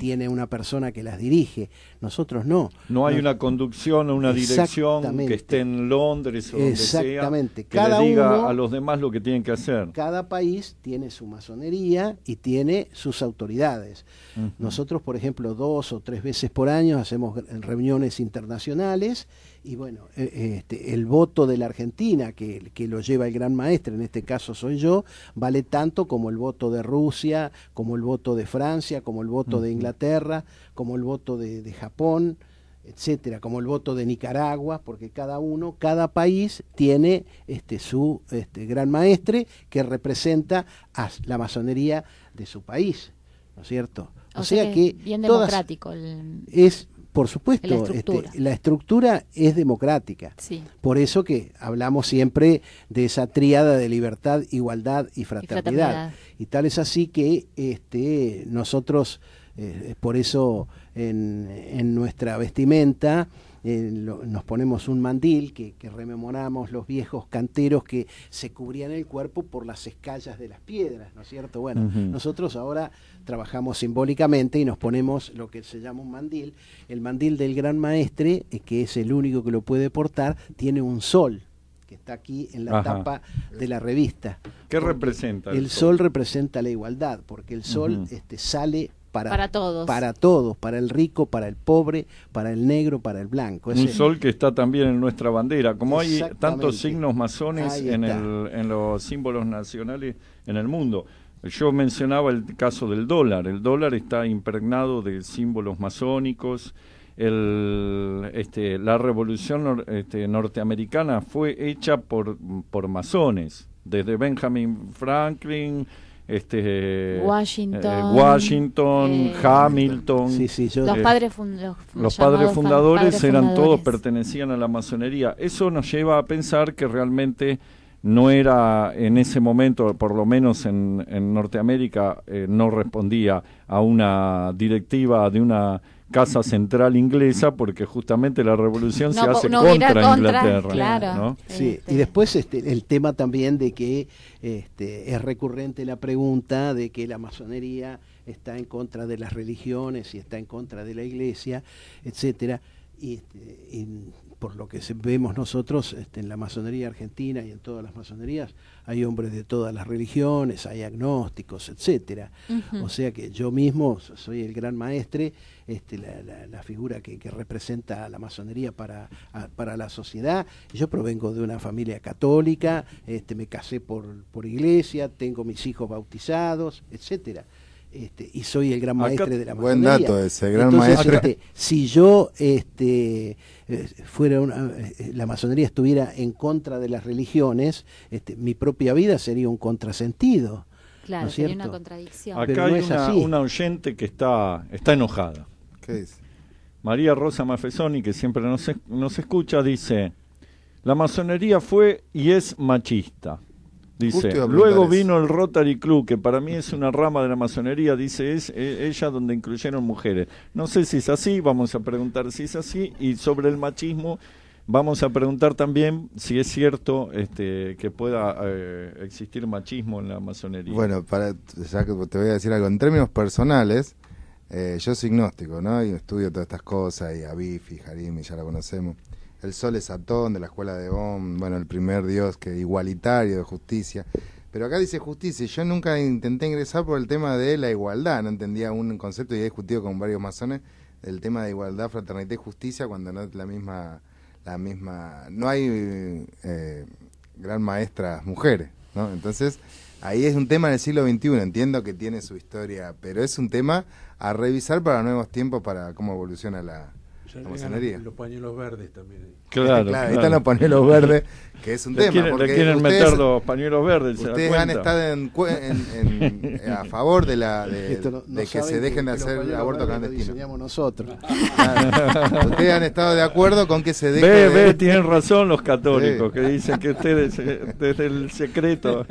tiene una persona que las dirige. Nosotros no. No hay una conducción o una dirección que esté en Londres o donde sea, que cada le diga a los demás lo que tienen que hacer. Cada país tiene su masonería y tiene sus autoridades. Nosotros, por ejemplo, dos o tres veces por año hacemos reuniones internacionales y bueno, eh, eh, este, el voto de la Argentina, que, que, lo lleva el gran maestro, en este caso soy yo, vale tanto como el voto de Rusia, como el voto de Francia, como el voto de Inglaterra, como el voto de, Japón, etcétera, como el voto de Nicaragua, porque cada uno, cada país tiene este, su este, gran maestre que representa a la masonería de su país, ¿no es cierto? O, sea, que, bien democrático. Es por supuesto, este, la estructura, es democrática. Por eso que hablamos siempre de esa tríada de libertad, igualdad y fraternidad. Y, tal es así que este, nosotros, eh, por eso en nuestra vestimenta, eh, nos ponemos un mandil que, rememoramos los viejos canteros que se cubrían el cuerpo por las escallas de las piedras, ¿no es cierto? Bueno, nosotros ahora trabajamos simbólicamente y nos ponemos lo que se llama un mandil. El mandil del gran maestre, eh, que es el único que lo puede portar, tiene un sol que está aquí en la tapa de la revista. ¿Qué representa? El, sol? representa la igualdad, porque el sol este, sale para, todos. Para todos, para el rico, para el pobre, para el negro, para el blanco. Es un sol que está también en nuestra bandera. Como hay tantos signos masones en, en los símbolos nacionales en el mundo. Yo mencionaba el caso del dólar. El dólar está impregnado de símbolos masónicos. Este, la revolución este, norteamericana fue hecha por, por masones, desde Benjamin Franklin, este Washington, Hamilton. los, padres fundadores eran todos pertenecían a la masonería. Eso nos lleva a pensar que realmente no era en ese momento, por lo menos en, en Norteamérica, eh, no respondía a una directiva de una Casa Central Inglesa, porque justamente la revolución se hace contra, Inglaterra. Y este. después este, el tema también de que este, es recurrente la pregunta de que la masonería está en contra de las religiones y está en contra de la iglesia, etcétera. Y, este, y por lo que vemos nosotros este, en la masonería argentina y en todas las masonerías, hay hombres de todas las religiones, hay agnósticos, etc. O sea que yo mismo soy el gran maestre, este, la, figura que, representa la masonería para, para la sociedad. Yo provengo de una familia católica, este, me casé por, por iglesia, tengo mis hijos bautizados, etcétera. y soy el gran maestro de la masonería. Buen dato ese, gran maestro. si yo eh, fuera eh, la masonería estuviera en contra de las religiones, este, mi propia vida sería un contrasentido. Claro, sería una contradicción. Acá hay una, oyente que está, está enojada. María Rosa Mafesoni, que siempre nos, nos escucha, dice, la masonería fue y es machista luego vino el Rotary Club, que para mí es una rama de la masonería, dice es, e, ella, donde incluyeron mujeres. No sé si es así, vamos a preguntar si es así. Y sobre el machismo, vamos a preguntar también si es cierto este, que pueda eh, existir machismo en la masonería. Bueno, para, ya te voy a decir algo, en términos personales, eh, yo soy gnóstico, ¿no? Y estudio todas estas cosas, y a Bifi, Harim, y ya la conocemos el Sol es Atón, de la escuela de Bon, bueno, el primer dios que igualitario, de justicia. Pero acá dice justicia, yo nunca intenté ingresar por el tema de la igualdad, no entendía un concepto y he discutido con varios masones el tema de igualdad, fraternidad y justicia cuando no es la misma, la misma, no hay eh, gran maestras mujeres, ¿no? Entonces, ahí es un tema del siglo XXI, entiendo que tiene su historia, pero es un tema a revisar para nuevos tiempos, para cómo evoluciona la, los pañuelos verdes también. Este, claro, Ahí están los pañuelos verdes, que es un tema. porque quieren meter los pañuelos verdes. Ustedes han estado en, a favor de, la, de, que se dejen de hacer el aborto clandestino. nosotros. ustedes han estado de acuerdo con que se dejen Ve, ve, tienen razón los católicos que dicen que ustedes eh, desde el secreto.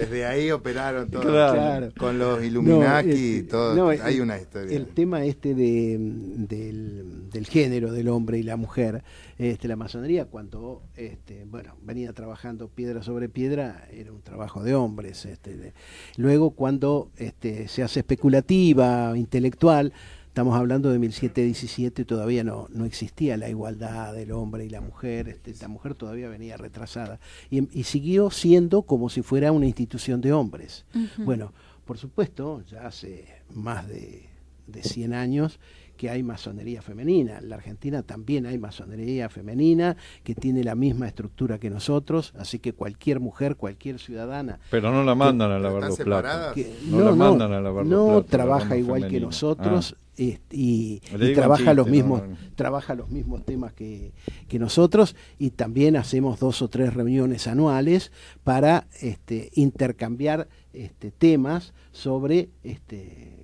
Desde ahí operaron todo. Claro. Con los Illuminati y todo. Hay una historia. El tema este de, del género del hombre y la mujer. Este, la masonería, cuando este, bueno, venía trabajando piedra sobre piedra, era un trabajo de hombres. Este, luego, cuando este, se hace especulativa, intelectual, estamos hablando de 1717, todavía no, no existía la igualdad del hombre y la mujer, la mujer todavía venía retrasada y, siguió siendo como si fuera una institución de hombres. Bueno, por supuesto, ya hace más de, de 100 años que hay masonería femenina. En la Argentina también hay masonería femenina que tiene la misma estructura que nosotros, así que cualquier mujer, cualquier ciudadana. Pero no la mandan a lavar los platos. no, la mandan a lavar no trabaja igual que nosotros. Ah. Este, y, trabaja los mismos trabaja los mismos temas que, que, nosotros y también hacemos dos o tres reuniones anuales para este, intercambiar este, temas sobre este,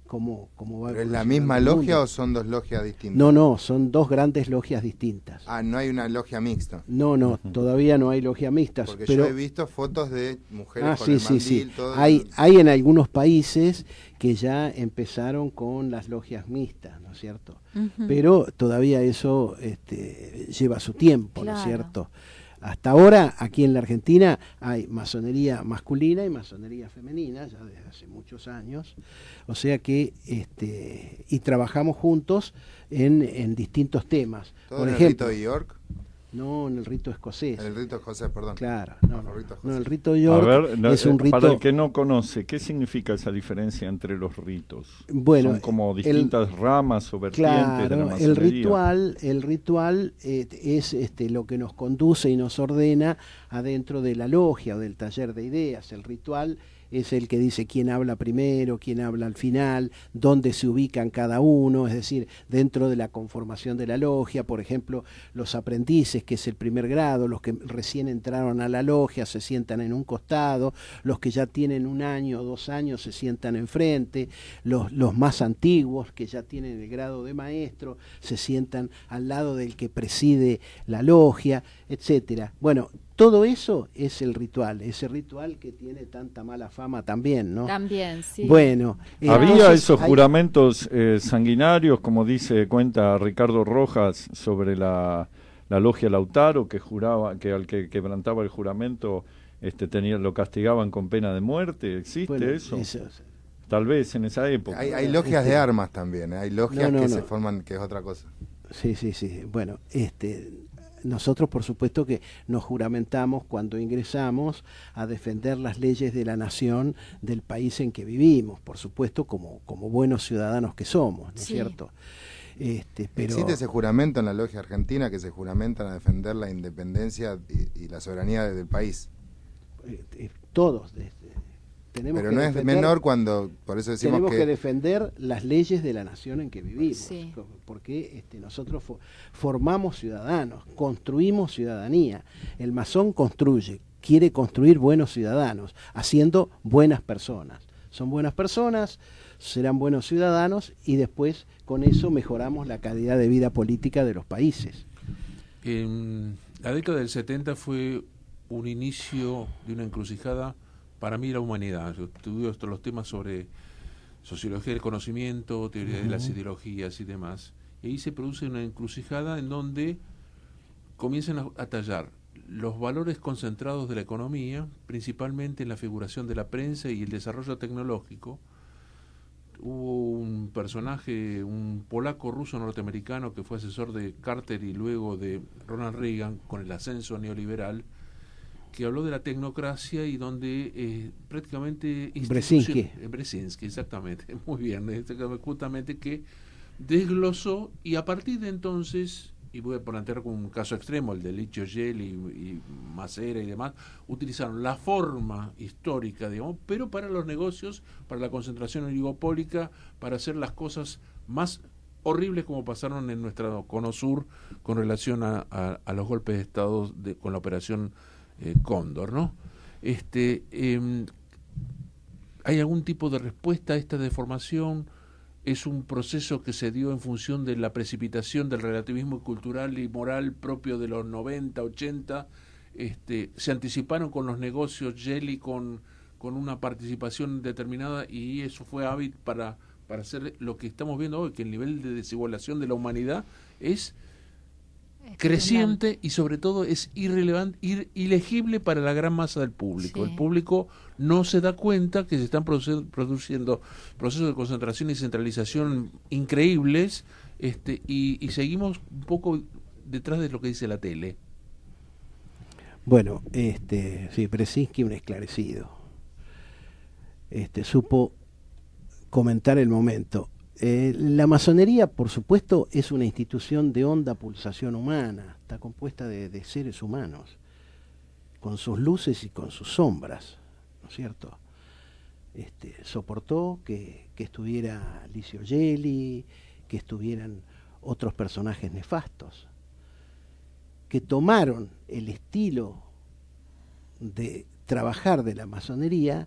¿Es la misma logia o son dos logias distintas? No, no, son dos grandes logias distintas. Ah, no hay una logia mixta. No, no, todavía no hay logia mixta. pero... yo he visto fotos de mujeres ah, con sí, el mandil, sí, sí. hay, hay en algunos países que ya empezaron con las logias mixtas, ¿no es cierto? Pero todavía eso este, lleva su tiempo, ¿no es cierto? Hasta ahora, aquí en la Argentina, hay masonería masculina y masonería femenina, ya desde hace muchos años. O sea que, este, y trabajamos juntos en, distintos temas. ¿Todo Por ejemplo, el de York? No, en el rito escocés. En el rito escocés, perdón. Claro, no, no, el el rito York es un eh, rito... Para el que no conoce, ¿qué significa esa diferencia entre los ritos? Bueno, Son como distintas ramas o vertientes de la el ritual, el ritual eh, es este, lo que nos conduce y nos ordena dentro de la logia o del taller de ideas. El ritual es el que dice quién habla primero, quién habla al final, dónde se ubican cada uno, es decir, dentro de la conformación de la logia, por ejemplo, los aprendices, que es el primer grado, los que recién entraron a la logia se sientan en un costado, los que ya tienen un año o dos años se sientan enfrente, los, los más antiguos, que ya tienen el grado de maestro, se sientan al lado del que preside la logia, etcétera. Bueno, todo eso es el ritual, ese ritual que tiene tanta mala fama también, ¿no? También, sí. Bueno. Eh, Había esos juramentos eh, sanguinarios, como dice, cuenta Ricardo Rojas sobre la, logia Lautaro, que juraba, que al que quebrantaba el juramento este, tenía, lo castigaban con pena de muerte. ¿Existe eso? Tal vez en esa época. Hay, logias este. de armas también, ¿eh? hay logias que se forman, que es otra cosa. Sí, sí, sí. Bueno, este, nosotros por supuesto que nos juramentamos cuando ingresamos a defender las leyes de la nación del país en que vivimos, por supuesto como, como buenos ciudadanos que somos, ¿no es cierto? Este, Existe ese juramento en la logia argentina que se juramentan a defender la independencia y, la soberanía del país. Eh, eh, todos, de, pero no es menor cuando, por eso decimos tenemos que... defender las leyes de la nación en que vivimos, porque este, nosotros formamos ciudadanos, construimos ciudadanía. El masón construye, quiere construir buenos ciudadanos, haciendo buenas personas. Son buenas personas, serán buenos ciudadanos y después con eso mejoramos la calidad de vida política de los países. la década del 70 fue un inicio de una encrucijada para mí la humanidad. Yo estudio estos los temas sobre sociología del conocimiento, teoría de las ideologías y demás. Y ahí se produce una encrucijada en donde comienzan a, a tallar los valores concentrados de la economía, principalmente en la figuración de la prensa y el desarrollo tecnológico. Hubo un personaje, un polaco ruso norteamericano que fue asesor de Carter y luego de Ronald Reagan con el ascenso neoliberal, que habló de la tecnocracia y donde eh, prácticamente... Bresinski. Eh, Bresinski, exactamente. Muy bien, este justamente que desglosó y a partir de entonces, y voy a plantear como un caso extremo, el de Licho Gel y, Macera y demás, utilizaron la forma histórica, digamos, pero para los negocios, para la concentración oligopólica, para hacer las cosas más horribles como pasaron en nuestro Cono Sur con relación a, los golpes de Estado de, con la operación eh, cóndor, ¿no? Este, em, ¿Hay algún tipo de respuesta a esta deformación? ¿Es un proceso que se dio en función de la precipitación del relativismo cultural y moral propio de los 90, 80? Este, ¿Se anticiparon con los negocios Jelly con, con una participación determinada y eso fue hábil para, para hacer lo que estamos viendo hoy, que el nivel de desigualación de la humanidad es este, creciente y sobre todo es irrelevante, ilegible para la gran masa del público. El público no se da cuenta que se están produciendo procesos de concentración y centralización increíbles este, y, seguimos un poco detrás de lo que dice la tele. Bueno, este, sí, que un esclarecido. Este, supo comentar el momento. Eh, la masonería, por supuesto, es una institución de honda pulsación humana, está compuesta de, seres humanos, con sus luces y con sus sombras, ¿no es cierto? Este, soportó que, que estuviera Licio Gelli, que estuvieran otros personajes nefastos, que tomaron el estilo de trabajar de la masonería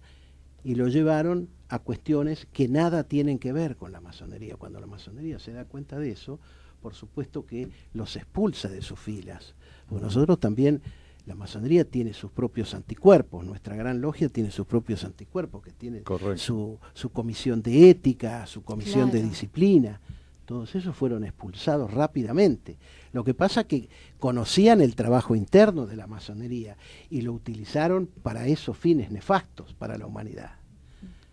y lo llevaron a cuestiones que nada tienen que ver con la masonería. Cuando la masonería se da cuenta de eso, por supuesto que los expulsa de sus filas. nosotros también, la masonería tiene sus propios anticuerpos, nuestra gran logia tiene sus propios anticuerpos, que tiene su, comisión de ética, su comisión de disciplina. Todos esos fueron expulsados rápidamente. Lo que pasa es que conocían el trabajo interno de la masonería y lo utilizaron para esos fines nefastos para la humanidad.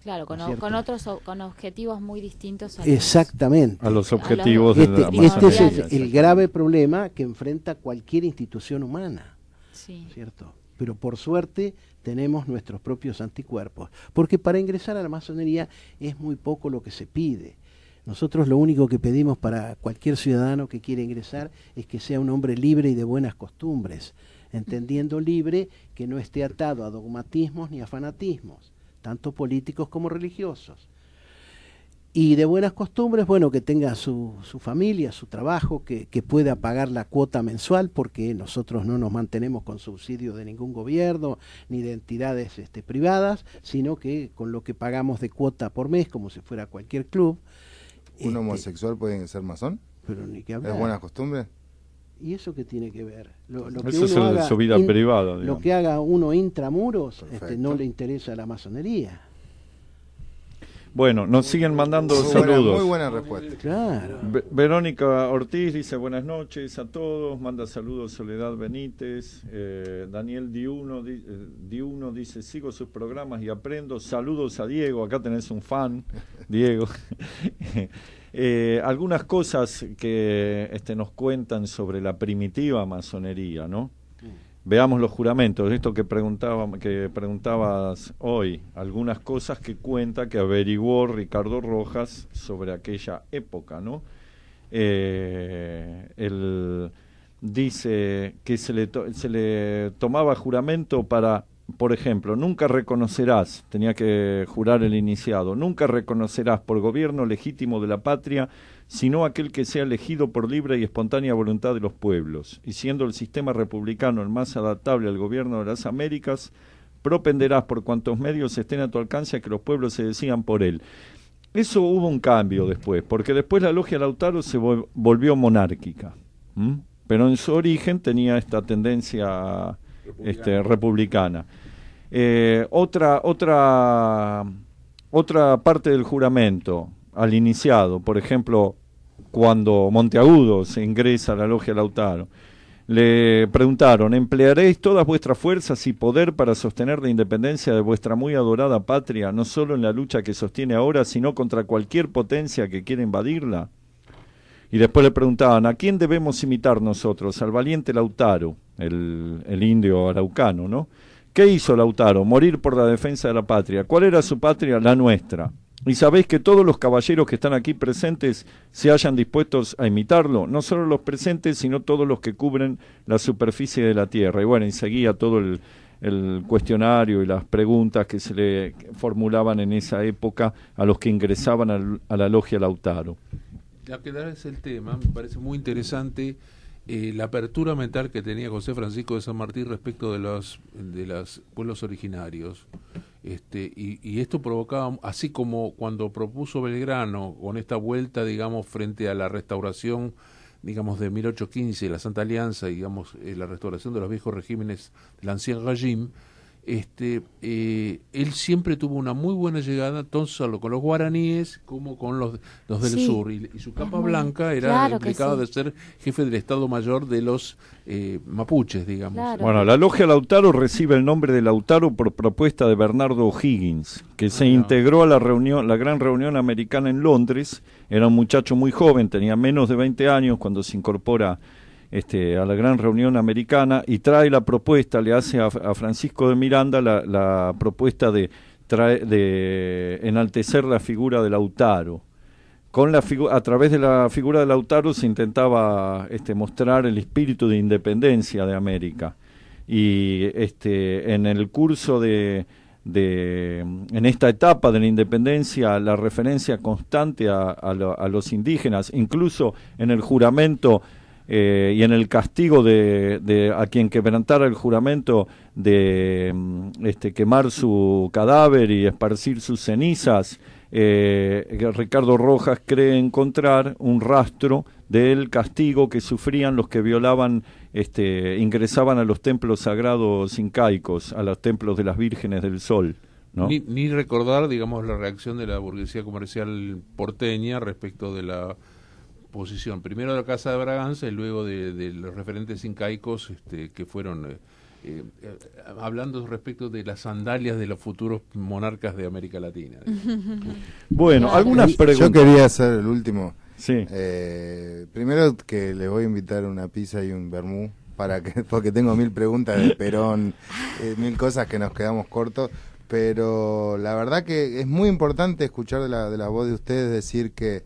Claro, con, otros con objetivos muy distintos a los, Exactamente. a los objetivos de la Este, este es el, grave problema que enfrenta cualquier institución humana. ¿Cierto? Pero por suerte tenemos nuestros propios anticuerpos, porque para ingresar a la masonería es muy poco lo que se pide. Nosotros lo único que pedimos para cualquier ciudadano que quiera ingresar es que sea un hombre libre y de buenas costumbres, entendiendo libre que no esté atado a dogmatismos ni a fanatismos tanto políticos como religiosos. Y de buenas costumbres, bueno, que tenga su, su familia, su trabajo, que, pueda pagar la cuota mensual, porque nosotros no nos mantenemos con subsidio de ningún gobierno ni de entidades este, privadas, sino que con lo que pagamos de cuota por mes, como si fuera cualquier club. ¿Un este, homosexual puede ser masón? Pero ni que hablar. ¿Es buena ¿Y eso qué tiene que ver? eso uno es de su vida privada. Lo que haga uno intramuros este, no le interesa a la masonería. Bueno, nos siguen mandando saludos. muy buena respuesta. Verónica Ortiz dice buenas noches a todos, manda saludos Soledad Benítez, eh, Daniel eh, Diuno dice sigo sus programas y aprendo, saludos a Diego, acá tenés un fan, Diego. Eh, algunas cosas que este, nos cuentan sobre la primitiva masonería, ¿no? Mm. Veamos los juramentos, esto que, preguntaba, que preguntabas hoy, algunas cosas que cuenta que averiguó Ricardo Rojas sobre aquella época, ¿no? Eh, él dice que se le, se le tomaba juramento para por ejemplo, nunca reconocerás, tenía que jurar el iniciado, nunca reconocerás por gobierno legítimo de la patria, sino aquel que sea elegido por libre y espontánea voluntad de los pueblos, y siendo el sistema republicano el más adaptable al gobierno de las Américas, propenderás por cuantos medios estén a tu alcance a que los pueblos se decidan por él. Eso hubo un cambio después, porque después la logia Lautaro se volvió monárquica, pero en su origen tenía esta tendencia republicana. Este, eh, otra, otra, otra parte del juramento al iniciado, por ejemplo, cuando Monteagudo se ingresa a la logia Lautaro, le preguntaron, emplearéis todas vuestras fuerzas y poder para sostener la independencia de vuestra muy adorada patria, no solo en la lucha que sostiene ahora, sino contra cualquier potencia que quiera invadirla. Y después le preguntaban, ¿a quién debemos imitar nosotros? Al valiente Lautaro el, indio araucano, ¿no? ¿Qué hizo Lautaro? Morir por la defensa de la patria. ¿Cuál era su patria? La nuestra. Y sabéis que todos los caballeros que están aquí presentes se hayan dispuestos a imitarlo, no solo los presentes, sino todos los que cubren la superficie de la tierra. Y bueno, y seguía todo el, cuestionario y las preguntas que se le formulaban en esa época a los que ingresaban a la logia Lautaro. Ya que es el tema, me parece muy interesante eh, la apertura mental que tenía José Francisco de San Martín respecto de los de los pueblos originarios. Este, y, esto provocaba, así como cuando propuso Belgrano con esta vuelta, digamos, frente a la restauración, digamos, de 1815, la Santa Alianza, digamos, eh, la restauración de los viejos regímenes del anciano régimen, este, eh, él siempre tuvo una muy buena llegada, tanto con los guaraníes como con los, los del sur. Y, su capa blanca era el implicada de ser jefe del Estado Mayor de los eh, mapuches, digamos. Bueno, la logia Lautaro recibe el nombre de Lautaro por propuesta de Bernardo O'Higgins, que se ah, integró a la reunión, la gran reunión americana en Londres. Era un muchacho muy joven, tenía menos de 20 años cuando se incorpora este, a la gran reunión americana y trae la propuesta, le hace a, Francisco de Miranda la, propuesta de, enaltecer la figura de Lautaro. Con la a través de la figura de Lautaro se intentaba este, mostrar el espíritu de independencia de América. Y este, en el curso de, en esta etapa de la independencia la referencia constante a los indígenas, incluso en el juramento eh, y en el castigo de, a quien quebrantara el juramento de mm, este, quemar su cadáver y esparcir sus cenizas, eh, Ricardo Rojas cree encontrar un rastro del castigo que sufrían los que violaban, este, ingresaban a los templos sagrados incaicos, a los templos de las vírgenes del sol. ¿no? ni recordar, digamos, la reacción de la burguesía comercial porteña respecto de la posición primero de la Casa de Braganza y luego de, los referentes incaicos este, que fueron eh, eh, hablando respecto de las sandalias de los futuros monarcas de América Latina. bueno, algunas preguntas. Yo quería hacer el último. Sí. Eh, primero que les voy a invitar una pizza y un vermú para que porque tengo mil preguntas de Perón, mil cosas que nos quedamos cortos, pero la verdad que es muy importante escuchar de la voz de ustedes decir que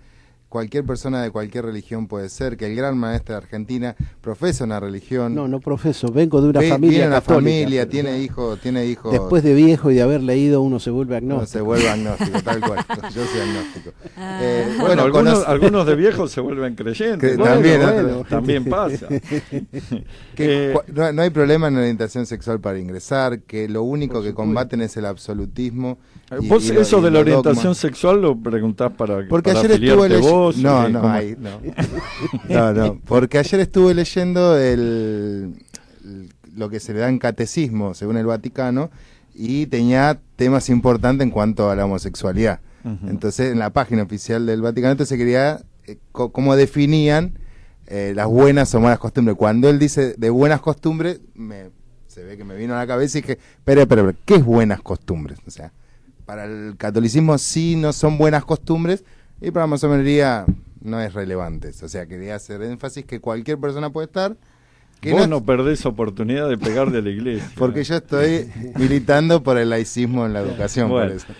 cualquier persona de cualquier religión puede ser, que el gran maestro de Argentina profesa una religión. No, no profeso, vengo de una familia. Tiene una familia, tiene hijos, tiene hijos. Después de viejo y de haber leído, uno se vuelve agnóstico. se vuelve agnóstico, tal cual. Yo soy agnóstico. Ah. Eh, bueno, algunos, de viejos se vuelven creyentes. también, pasa. que, eh, no, no, hay problema en la orientación sexual para ingresar, que lo único que combaten es el absolutismo Vos eso de la orientación sexual lo preguntás para Porque ayer estuve leyendo... No, no, Porque ayer estuve leyendo el, lo que se le da en catecismo, según el Vaticano, y tenía temas importantes en cuanto a la homosexualidad. Entonces, en la página oficial del Vaticano, entonces quería eh, cómo definían eh, las buenas o malas costumbres. Cuando él dice de buenas costumbres, me, se ve que me vino a la cabeza y dije, pero, pero, ¿qué es buenas costumbres? O sea, para el catolicismo sí no son buenas costumbres y para la masonería no es relevante. O sea, quería hacer énfasis que cualquier persona puede estar. Que Vos no, perdés oportunidad de pegar de la iglesia. Porque yo estoy militando por el laicismo en la educación.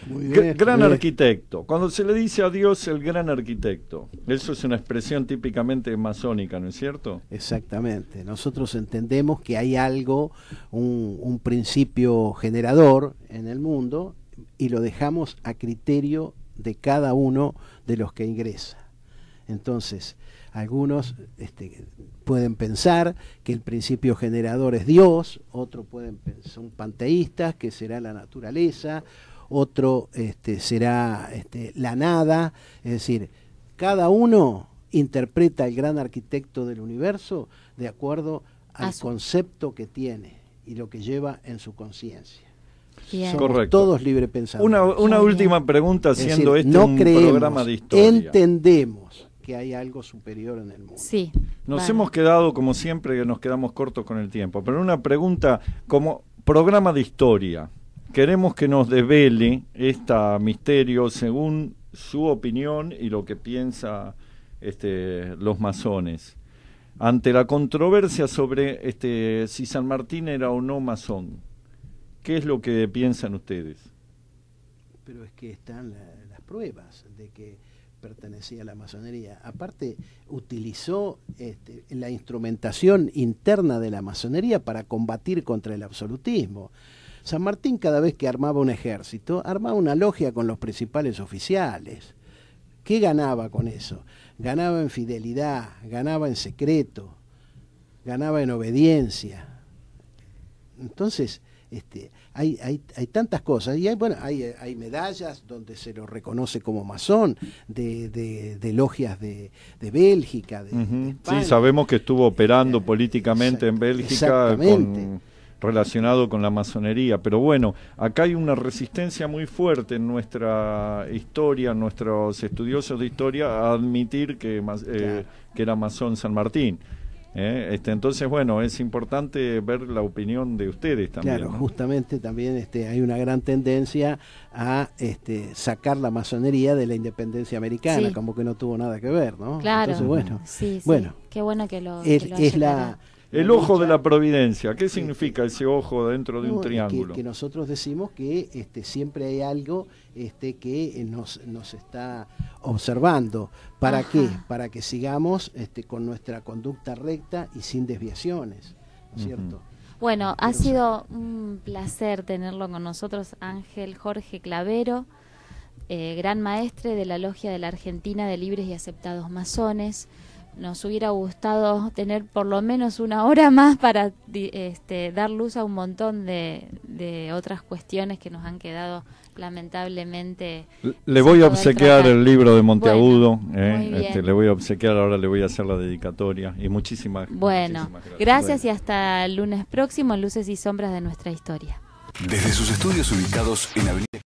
gran arquitecto. Cuando se le dice a Dios el gran arquitecto, eso es una expresión típicamente masónica, ¿no es cierto? Exactamente. Nosotros entendemos que hay algo, un principio generador en el mundo y lo dejamos a criterio de cada uno de los que ingresa. Entonces, algunos este, pueden pensar que el principio generador es Dios, otros pueden son panteístas, que será la naturaleza, otro este, será este, la nada, es decir, cada uno interpreta el gran arquitecto del universo de acuerdo al concepto que tiene y lo que lleva en su conciencia. Todos libre Una, última pregunta, siendo este un programa de historia. Entendemos que hay algo superior en el mundo. Nos hemos quedado, como siempre, que nos quedamos cortos con el tiempo. Pero una pregunta, como programa de historia, queremos que nos devele este misterio según su opinión y lo que piensa este, los masones. Ante la controversia sobre este, si San Martín era o no masón, ¿Qué es lo que piensan ustedes? Pero es que están las pruebas de que pertenecía a la masonería. Aparte, utilizó este, la instrumentación interna de la masonería para combatir contra el absolutismo. San Martín cada vez que armaba un ejército, armaba una logia con los principales oficiales. ¿Qué ganaba con eso? Ganaba en fidelidad, ganaba en secreto, ganaba en obediencia. Entonces, este, hay, tantas cosas. Y hay, bueno, hay, medallas donde se lo reconoce como masón, de, de, de, logias de, Bélgica, Sí, sabemos que estuvo operando eh, políticamente en Bélgica relacionado con la masonería. Pero bueno, acá hay una resistencia muy fuerte en nuestra historia, nuestros estudiosos de historia, a admitir que, eh, que era masón San Martín. ¿eh? este, entonces, bueno, es importante ver la opinión de ustedes también. Claro, justamente también este, hay una gran tendencia a este, sacar la masonería de la independencia americana, como que no tuvo nada que ver, ¿no? Claro. Entonces, bueno, sí, sí. bueno. Qué bueno que lo. que el ojo de la providencia, ¿qué significa ese ojo dentro de un triángulo? Que, nosotros decimos que este, siempre hay algo este, que nos, está observando. ¿Para qué? Para que sigamos este, con nuestra conducta recta y sin desviaciones, Bueno, ha sido un placer tenerlo con nosotros, Ángel Jorge Clavero, eh, gran maestre de la Logia de la Argentina de Libres y Aceptados Masones nos hubiera gustado tener por lo menos una hora más para este, dar luz a un montón de, otras cuestiones que nos han quedado lamentablemente. Le voy a obsequiar el libro de Monteagudo, eh, este, le voy a obsequiar, ahora le voy a hacer la dedicatoria y muchísimas, bueno, gracias. y hasta el lunes próximo, Luces y Sombras de nuestra historia. Desde sus estudios ubicados en